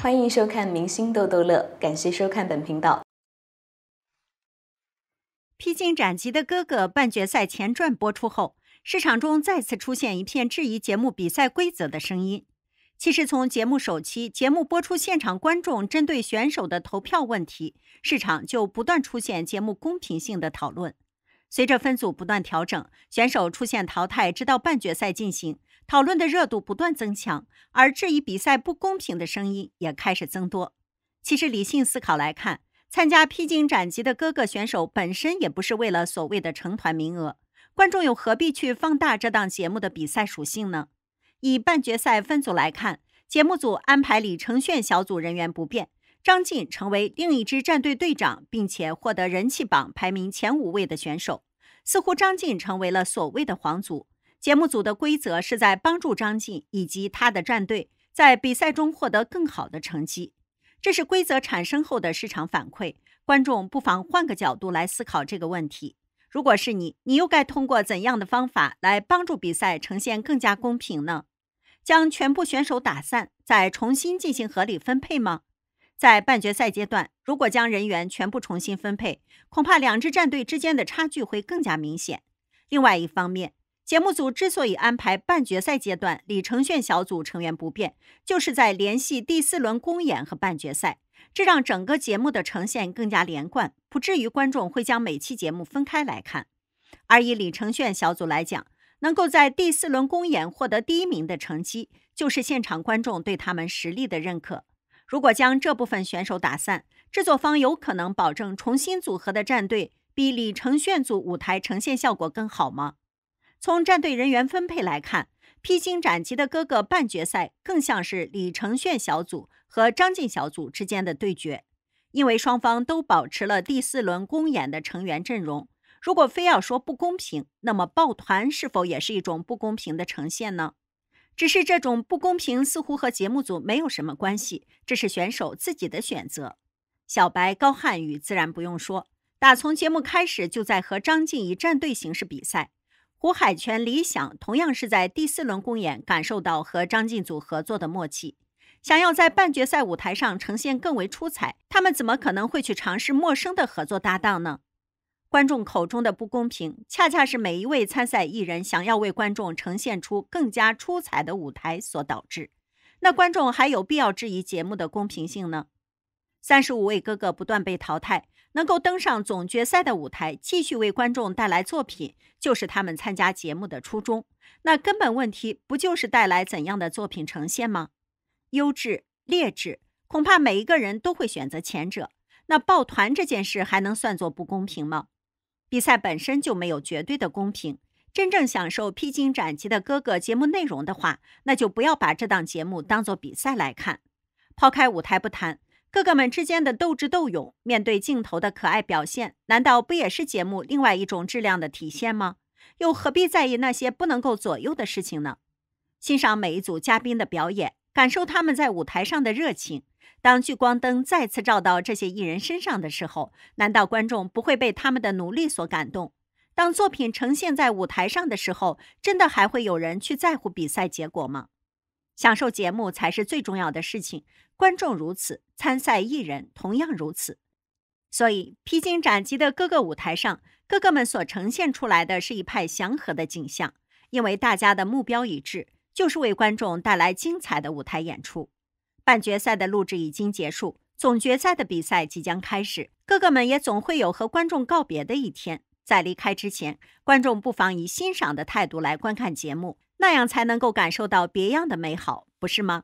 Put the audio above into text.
欢迎收看《明星逗逗乐》，感谢收看本频道。《披荆斩棘的哥哥》半决赛前传播出后，市场中再次出现一片质疑节目比赛规则的声音。其实从节目首期节目播出现场观众针对选手的投票问题，市场就不断出现节目公平性的讨论。随着分组不断调整，选手出现淘汰，直到半决赛进行。讨论的热度不断增强，而质疑比赛不公平的声音也开始增多。其实理性思考来看，参加《披荆斩棘》的各个选手本身也不是为了所谓的成团名额，观众又何必去放大这档节目的比赛属性呢？以半决赛分组来看，节目组安排李承铉小组人员不变，张晋成为另一支战队队长，并且获得人气榜排名前五位的选手，似乎张晋成为了所谓的皇族。节目组的规则是在帮助张晋以及他的战队在比赛中获得更好的成绩，这是规则产生后的市场反馈。观众不妨换个角度来思考这个问题：如果是你，你又该通过怎样的方法来帮助比赛呈现更加公平呢？将全部选手打散，再重新进行合理分配吗？在半决赛阶段，如果将人员全部重新分配，恐怕两支战队之间的差距会更加明显。另外一方面，节目组之所以安排半决赛阶段李承铉小组成员不变，就是在联系第四轮公演和半决赛，这让整个节目的呈现更加连贯，不至于观众会将每期节目分开来看。而以李承铉小组来讲，能够在第四轮公演获得第一名的成绩，就是现场观众对他们实力的认可。如果将这部分选手打散，制作方有可能保证重新组合的战队比李承铉组舞台呈现效果更好吗？从战队人员分配来看，披荆斩棘的哥哥半决赛更像是李承铉小组和张晋小组之间的对决，因为双方都保持了第四轮公演的成员阵容。如果非要说不公平，那么抱团是否也是一种不公平的呈现呢？只是这种不公平似乎和节目组没有什么关系，这是选手自己的选择。小白高瀚宇自然不用说，打从节目开始就在和张晋以战队形式比赛。胡海泉、李响同样是在第四轮公演感受到和张晋祖合作的默契，想要在半决赛舞台上呈现更为出彩，他们怎么可能会去尝试陌生的合作搭档呢？观众口中的不公平，恰恰是每一位参赛艺人想要为观众呈现出更加出彩的舞台所导致。那观众还有必要质疑节目的公平性呢？三十五位哥哥不断被淘汰，能够登上总决赛的舞台，继续为观众带来作品，就是他们参加节目的初衷。那根本问题不就是带来怎样的作品呈现吗？优质、劣质，恐怕每一个人都会选择前者。那抱团这件事还能算作不公平吗？比赛本身就没有绝对的公平。真正享受披荆斩棘的哥哥节目内容的话，那就不要把这档节目当做比赛来看。抛开舞台不谈。哥哥们之间的斗智斗勇，面对镜头的可爱表现，难道不也是节目另外一种质量的体现吗？又何必在意那些不能够左右的事情呢？欣赏每一组嘉宾的表演，感受他们在舞台上的热情。当聚光灯再次照到这些艺人身上的时候，难道观众不会被他们的努力所感动？当作品呈现在舞台上的时候，真的还会有人去在乎比赛结果吗？享受节目才是最重要的事情，观众如此，参赛艺人同样如此。所以，披荆斩棘的各个舞台上，哥哥们所呈现出来的是一派祥和的景象，因为大家的目标一致，就是为观众带来精彩的舞台演出。半决赛的录制已经结束，总决赛的比赛即将开始，哥哥们也总会有和观众告别的一天。在离开之前，观众不妨以欣赏的态度来观看节目。那样才能够感受到别样的美好，不是吗？